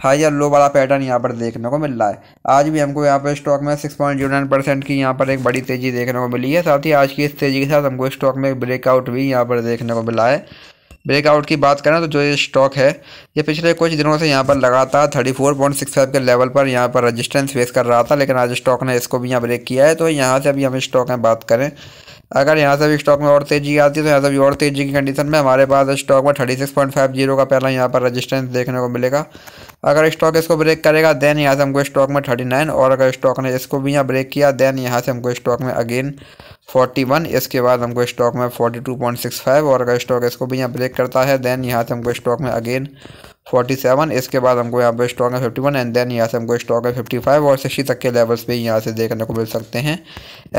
high या लो वाला pattern यहाँ पर देखने को मिल रहा है आज भी हमको यहाँ पर स्टॉक में six point zero nine percent की यहाँ पर एक बड़ी तेज़ी देखने को मिली है साथ ही आज की इस तेज़ी के साथ हमको स्टॉक में एक ब्रेकआउट भी यहाँ पर देखने को मिला है ब्रेकआउट की बात करें तो जो ये स्टॉक है ये पिछले कुछ दिनों से यहाँ पर लगातार thirty four point six five के लेवल पर यहाँ पर रजिस्टेंस फेस कर रहा था लेकिन आज स्टॉक ने इसको भी यहाँ ब्रेक किया है तो यहाँ से अभी हम स्टॉक में बात करें अगर यहाँ से भी स्टॉक में और तेज़ी आती है तो यहाँ से भी और तेज़ी की कंडीशन में हमारे पास स्टॉक में thirty six point five zero का पहला यहाँ पर रजिस्टेंस देखने को मिलेगा अगर स्टॉक इसको ब्रेक करेगा देन यहाँ से हमको स्टॉक में थर्टी नाइन और अगर स्टॉक ने इसको भी यहाँ ब्रेक किया देन यहाँ से हमको स्टॉक में अगेन फोर्टी वन इसके बाद हमको स्टॉक में forty two point six five और अगर स्टॉक इसको भी यहाँ ब्रेक करता है देन यहाँ से हमको स्टॉक में अगेन फोर्टी सेवन इसके बाद हमको यहाँ पे स्टॉक है फिफ्टी वन एंड देन यहाँ से हमको स्टॉक है फिफ्टी फाइव और सिक्सटी तक के लेवल्स पे यहाँ से देखने को मिल सकते हैं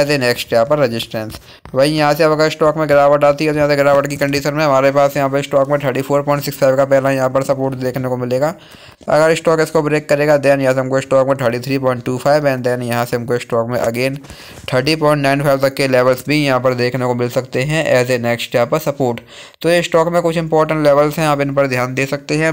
एज ए नेक्स्ट यहाँ पर रजिस्टेंस वहीं यहाँ से अब अगर स्टॉक में गिरावट आती है तो यहाँ से गिरावट की कंडीशन में हमारे पास यहाँ पर स्टॉक में thirty four point six five का पहला यहाँ पर सपोर्ट देखने को मिलेगा अगर स्टॉक इसको ब्रेक करेगा देन यहाँ से हमको स्टॉक में thirty three point two five and then यहाँ से हमको स्टॉक में again thirty point nine five तक के लेवल्स भी यहाँ पर देखने को मिल सकते हैं एज ए नेक्स्ट यहाँ पर सपोर्ट तो ये स्टॉक में कुछ इंपॉर्टेंट लेवल्स हैं आप इन पर ध्यान दे सकते हैं